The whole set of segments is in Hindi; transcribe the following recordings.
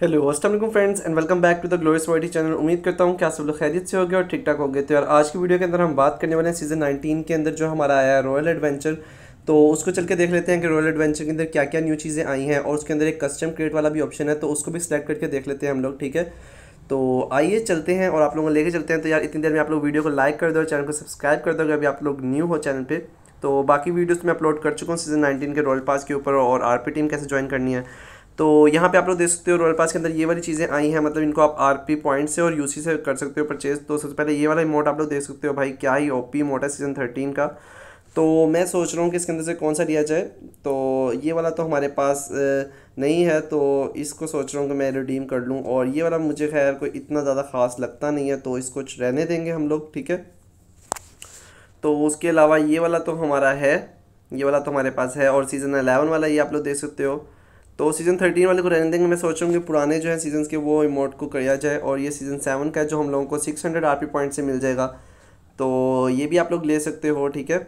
hello Aslam friends and welcome back to the glorious Y T channel उम्मीद करता हूँ कि आप सब लोग खैरियत से होंगे और ठीक ठाक हो गए तो यार आज की वीडियो के अंदर हम बात करने वाले हैं सीज़न 19 के अंदर जो हमारा आया है रॉयल एडवेंचर तो उसको चल के देख लेते हैं कि रॉयल एडवेंचर के अंदर क्या क्या न्यू चीज़ें आई हैं और उसके अंदर एक कस्टम क्रिएट वाला भी ऑप्शन है तो उसको भी सिलेक्ट करके देख लेते हैं हम लोग ठीक है तो आइए चलते हैं और आप लोगों को लेके चलते हैं तो यार इतनी देर में आप लोग वीडियो को लाइक कर दो चैनल को सब्सक्राइब कर दो अगर अभी आप लोग न्यू हो चैनल पर तो बाकी वीडियोज़ तो मैं अपलोड कर चुका हूँ सीज़न नाइनटीन के रॉयल पास के ऊपर और आर टीम कैसे ज्वाइन करनी है तो यहाँ पे आप लोग देख सकते हो रॉयल पास के अंदर ये वाली चीज़ें आई हैं मतलब इनको आप आरपी पॉइंट से और यूसी से कर सकते हो परचेज तो सबसे पहले ये वाला इमोट आप लोग देख सकते हो भाई क्या ही ओपी इमोट है सीज़न थर्टीन का तो मैं सोच रहा हूँ कि इसके अंदर से कौन सा लिया जाए तो ये वाला तो हमारे पास नहीं है तो इसको सोच रहा हूँ कि मैं रिडीम कर लूँ और ये वाला मुझे खैर कोई इतना ज़्यादा ख़ास लगता नहीं है तो इसको रहने देंगे हम लोग ठीक है तो उसके अलावा ये वाला तो हमारा है ये वाला तो हमारे पास है और सीज़न अलेवन वाला ये आप लोग देख सकते हो तो सीज़न थर्टीन वाले को रहने देंगे मैं सोच रहा हूँ कि पुराने जो है सीजन के वो इमोट को किया जाए और ये सीज़न सेवन का जो हम लोगों को six hundred R P point से मिल जाएगा तो ये भी आप लोग ले सकते हो ठीक है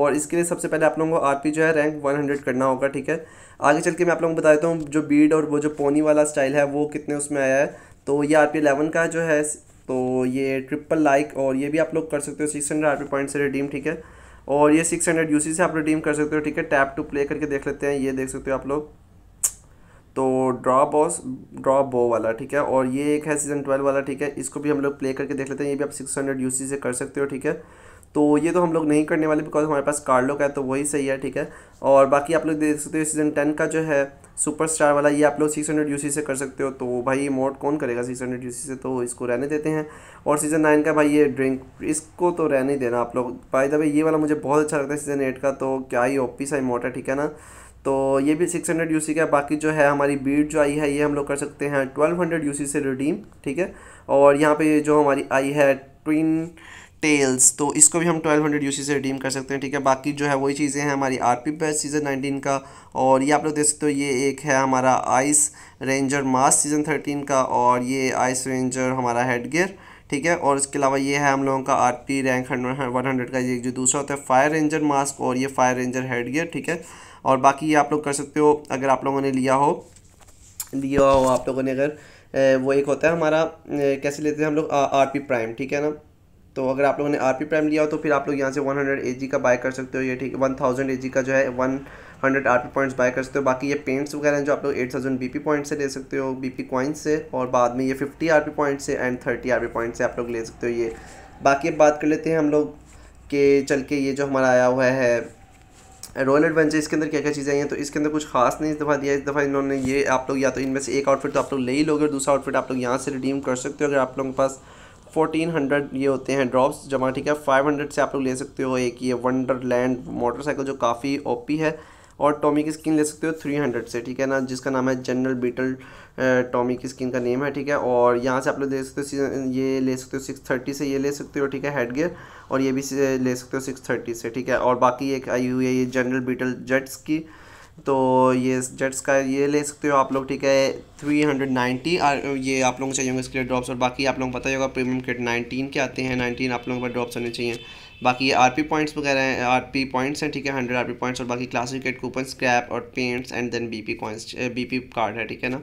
और इसके लिए सबसे पहले आप लोगों को आरपी जो है रैंक वन हंड्रेड करना होगा ठीक है आगे चल के मैं आप लोगों को बता देता हूँ जो बीड और वो जो पोनी वाला स्टाइल है वो कितने उसमें आया है तो ये आर पी एलेवन का जो है तो ये ट्रिपल लाइक और ये भी आप लोग कर सकते हो six hundred R P point से रिडीम ठीक है और ये सिक्स हंड्रेड यू सी से आप रिडीम कर सकते हो ठीक है टैप टू प्ले करके देख लेते हैं ये देख सकते हो आप लोग तो ड्रा बॉस ड्रा बो वाला ठीक है और ये एक है सीज़न ट्वेल्व वाला ठीक है इसको भी हम लोग प्ले करके देख लेते हैं ये भी आप सिक्स हंड्रेड यू से कर सकते हो ठीक है तो ये तो हम लोग नहीं करने वाले बिकॉज हमारे पास कार्लो का है तो वही सही है ठीक है और बाकी आप लोग देख सकते हो सीज़न टेन का जो है सुपर स्टार वाला ये आप लोग सिक्स हंड्रेड यू से कर सकते हो तो भाई मोड कौन करेगा सिक्स हंड्रेड यू से तो इसको रहने देते हैं और सीज़न नाइन का भाई ये ड्रिंक इसको तो रहने देना आप लोग भाई दबे ये वाला मुझे बहुत अच्छा लगता है सीज़न एट का तो क्या ही ओपी सा इमोट है ठीक है ना तो ये भी 600 हंड्रेड यू का बाकी जो है हमारी बीट e जो आई है ये हम लोग कर सकते हैं 1200 हंड्रेड से रिडीम ठीक है और यहाँ पे जो हमारी आई है ट्विन टेल्स तो इसको भी हम 1200 हंड्रेड से रिडीम कर सकते हैं ठीक है बाकी जो है वही चीज़ें हैं हमारी R P best season nineteen का और ये आप लोग देख सकते हो ये एक है हमारा ice ranger mask season thirteen का और ये आइस रेंजर हमारा हेड गेयर ठीक है और इसके अलावा ये है हम लोगों का R P rank one hundred का ये जो दूसरा होता है फायर रेंजर मास्क और ये फायर रेंजर हेड गेयर ठीक है और बाकी ये आप लोग कर सकते हो अगर आप लोगों ने लिया हो लिया हो आप लोगों ने अगर वो एक होता है हमारा कैसे लेते हैं हम लोग आर पी प्राइम ठीक है ना तो अगर आप लोगों ने आर पी प्राइम लिया हो तो फिर आप लोग यहाँ से वन हंड्रेड ए जी का बाय कर सकते हो ये ठीक वन थाउजेंड ए जी का जो है one hundred R P points buy कर सकते हो बाकी ये पेंट्स वगैरह हैं जो आप लोग eight thousand B P points से ले सकते हो बी पी कॉइन्स से और बाद में ये फिफ्टी आर पी पॉइंट्स से and thirty R P points से आप लोग ले सकते हो ये बाकी अब बात कर लेते हैं हम लोग के चल के ये जो हमारा आया हुआ है रॉयल एडवेंचर इसके अंदर क्या क्या चीज़ें आई हैं तो इसके अंदर कुछ खास नहीं इस दफ़ा दिया इस दफ़ा इन्होंने ये आप लोग या तो इनमें से एक आउटफिट तो आप लोग ले ही लोगे और दूसरा आउटफिट आप लोग यहाँ से रिडीम कर सकते हो अगर आप लोगों के पास फोर्टीन हंड्रेड ये होते हैं ड्रॉप्स जमा ठीक है फाइव हंड्रेड से आप लोग ले सकते हो एक ये वंडरलैंड मोटरसाइकिल जो काफ़ी ओपी है और टॉमी की स्किन ले सकते हो थ्री हंड्रेड से ठीक है ना जिसका नाम है जनरल बीटल टॉमी की स्किन का नेम है ठीक है और यहाँ से आप लोग ले सकते हो ये ले सकते हो सिक्स थर्टी से ये ले सकते हो ठीक है हेड गियर और ये भी ले सकते हो सिक्स थर्टी से ठीक है और बाकी एक आई हुई है ये जनरल बीटल जेट्स की तो ये जेट्स का ये ले सकते हो आप लोग ठीक है थ्री हंड्रेड नाइन्टी ये आप लोगों को चाहिए होंगे इसके लिए ड्रॉप्स और बाकी आप लोगों को पता ही होगा प्रीमियम किट नाइनटीन के आते हैं नाइनटीन आप लोगों को ड्रॉप्स होने चाहिए बाकी ये आरपी पॉइंट्स वगैरह हैं आरपी पॉइंट्स हैं ठीक है हंड्रेड आरपी पॉइंट्स और बाकी किट कूपन स्क्रैप और paints and then points B P card है ठीक है ना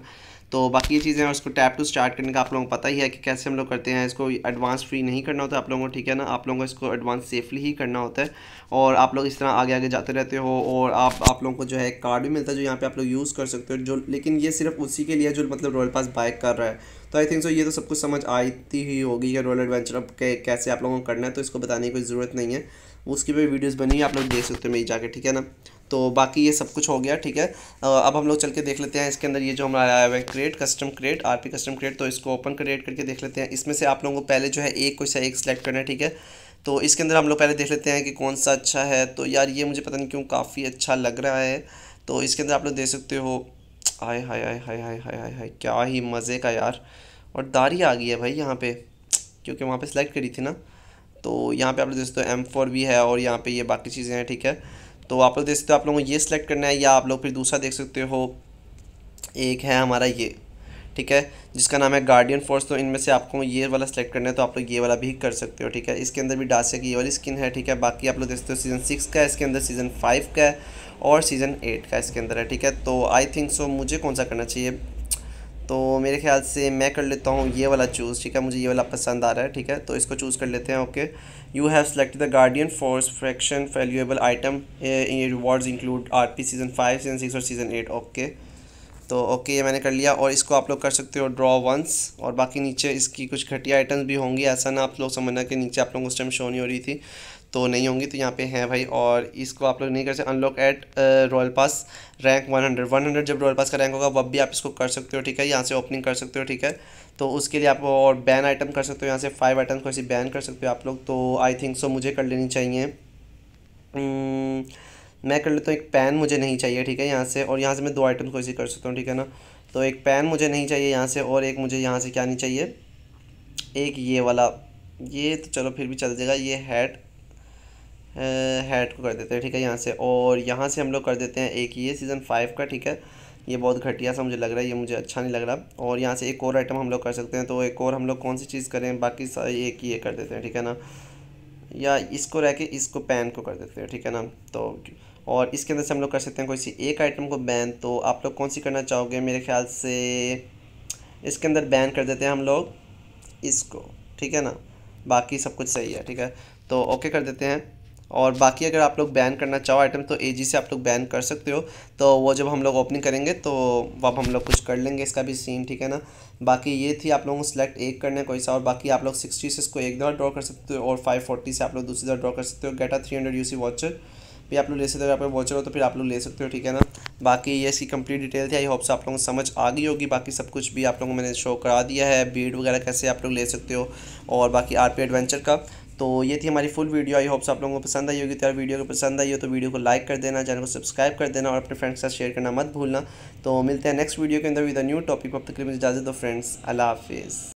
तो बाकी ये चीज़ें और उसको टैप टू स्टार्ट करने का आप लोगों को पता ही है कि कैसे हम लोग करते हैं इसको एडवांस फ्री नहीं करना होता आप लोगों को ठीक है ना आप लोगों को इसको एडवांस सेफली ही करना होता है और आप लोग इस तरह आगे आगे जाते रहते हो और आप आप लोगों को जो है कार्ड भी मिलता है जो यहाँ पे आप लोग यूज़ कर सकते हो जो लेकिन ये सिर्फ उसी के लिए जो मतलब रॉयल पास बाइक कर रहा है तो आई थिंक सो ये तो सब कुछ समझ आती ही होगी कि रॉयल एडवेंचर अब कैसे आप लोगों को करना है तो इसको बताने की कोई ज़रूरत नहीं है उसकी भी वीडियोज़ बनी आप लोग देख सकते हो मेरी जाके ठीक है ना तो बाकी ये सब कुछ हो गया ठीक है अब हम लोग चल के देख लेते हैं इसके अंदर ये जो हमारा आया हुआ है crate custom crate or custom crate तो इसको ओपन क्रिएट करके देख लेते हैं इसमें से आप लोगों को पहले जो है एक कोई सा एक सेलेक्ट करना है ठीक है तो इसके अंदर हम लोग पहले देख लेते हैं कि कौन सा अच्छा है तो यार ये मुझे पता नहीं क्यों काफ़ी अच्छा लग रहा है तो इसके अंदर आप लोग देख सकते हो हाय हाय हाय हाय हाय हाय हाय हाय क्या ही मज़े का यार और दारी आ गई है भाई यहाँ पे क्योंकि वहाँ पे सिलेक्ट करी थी ना तो यहाँ पे आप लोग देख सकते हो एम फोर भी है और यहाँ पे ये बाकी चीज़ें हैं ठीक है तो लोग देख सकते हो आप लोगों को ये सिलेक्ट करना है या आप लोग फिर दूसरा देख सकते हो एक है हमारा ये ठीक है जिसका नाम है गार्डियन फोर्स तो इनमें से आपको ये वाला सेलेक्ट करना है तो आप लोग ये वाला भी कर सकते हो ठीक है इसके अंदर भी डासिया की ये वाली स्किन है ठीक है बाकी आप लोग देख सकते हो सीज़न सिक्स का है इसके अंदर सीज़न फाइव का है और सीज़न एट का इसके अंदर है ठीक है तो आई थिंक सो मुझे कौन सा करना चाहिए तो मेरे ख्याल से मैं कर लेता हूँ ये वाला चूज़ ठीक है मुझे ये वाला पसंद आ रहा है ठीक है तो इसको चूज़ कर लेते हैं okay you have select the guardian force fraction valuable item rewards include R P season five season six और सीज़न एट ओके तो ओके ये मैंने कर लिया और इसको आप लोग कर सकते हो ड्रॉ वंस और बाकी नीचे इसकी कुछ घटिया आइटम्स भी होंगी ऐसा ना आप लोग समझना कि नीचे आप लोगों को उस टाइम शो नहीं हो रही थी तो नहीं होंगी तो यहाँ पे हैं भाई और इसको आप लोग नहीं कर सकते unlock at royal pass rank 100 100 जब रॉयल पास का रैंक होगा वब भी आप इसको कर सकते हो ठीक है यहाँ से ओपनिंग कर सकते हो ठीक है तो उसके लिए आप और बैन आइटम कर सकते हो यहाँ से फाइव आइटम को ऐसी बैन कर सकते हो आप लोग तो आई थिंक सो मुझे कर लेनी चाहिए hmm, मैं कर लेता हूँ एक पैन मुझे नहीं चाहिए ठीक है यहाँ से और यहाँ से मैं दो आइटम को ऐसी कर सकता हूँ ठीक है ना तो एक पैन मुझे नहीं चाहिए यहाँ से और एक मुझे यहाँ से क्या नहीं चाहिए एक ये वाला ये तो चलो फिर भी चल जाएगा ये हैट हेड को कर देते हैं ठीक है यहाँ से और यहाँ से हम लोग कर देते हैं एक ये सीज़न फाइव का ठीक है ये बहुत घटिया सा मुझे लग रहा है ये मुझे अच्छा नहीं लग रहा और यहाँ से एक और आइटम हम लोग कर सकते हैं तो एक और हम लोग कौन सी चीज़ करें बाकी सारी एक ही ये कर देते हैं ठीक है ना या इसको रह के इसको पैन को कर देते हैं ठीक है ना तो और इसके अंदर से हम लोग कर सकते हैं कोई सी एक आइटम को बैन तो आप लोग कौन सी करना चाहोगे मेरे ख्याल से इसके अंदर बैन कर देते हैं हम लोग इसको ठीक है ना बाकी सब कुछ सही है ठीक है तो ओके कर देते हैं और बाकी अगर आप लोग बैन करना चाहो आइटम तो एजी से आप लोग बैन कर सकते हो तो वो जब हम लोग ओपनिंग करेंगे तो वह हम लोग कुछ कर लेंगे इसका भी सीन ठीक है ना बाकी ये थी आप लोगों को सिलेक्ट एक करने कोई सा और बाकी आप लोग सिक्सटी से इसको एक दफ़ा ड्रॉ कर सकते हो और फाइव फोर्टी से आप लोग दूसरी दफ़ा ड्रॉ कर सकते हो get a three hundred U C voucher भी आप लोग ले सकते हो आप वॉचर हो तो फिर आप लोग ले सकते हो ठीक है ना बाकी ये इसकी कंप्लीट डिटेल थी आई होप्स आप लोगों को समझ आ गई होगी बाकी सब कुछ भी आप लोगों को मैंने शो करा दिया है बीड वगैरह कैसे आप लोग ले सकते हो और बाकी आर एडवेंचर का तो ये थी हमारी फुल वीडियो आई होप्स आप लोगों को पसंद आई होगी तो यार वीडियो को पसंद आई हो तो वीडियो को लाइक कर देना चैनल को सब्सक्राइब कर देना और अपने फ्रेंड्स के साथ शेयर करना मत भूलना तो मिलते हैं नेक्स्ट वीडियो के अंदर विद अ न्यू टॉपिक अब तक इजाज़त दो फ्रेंड्स अला हाफिज़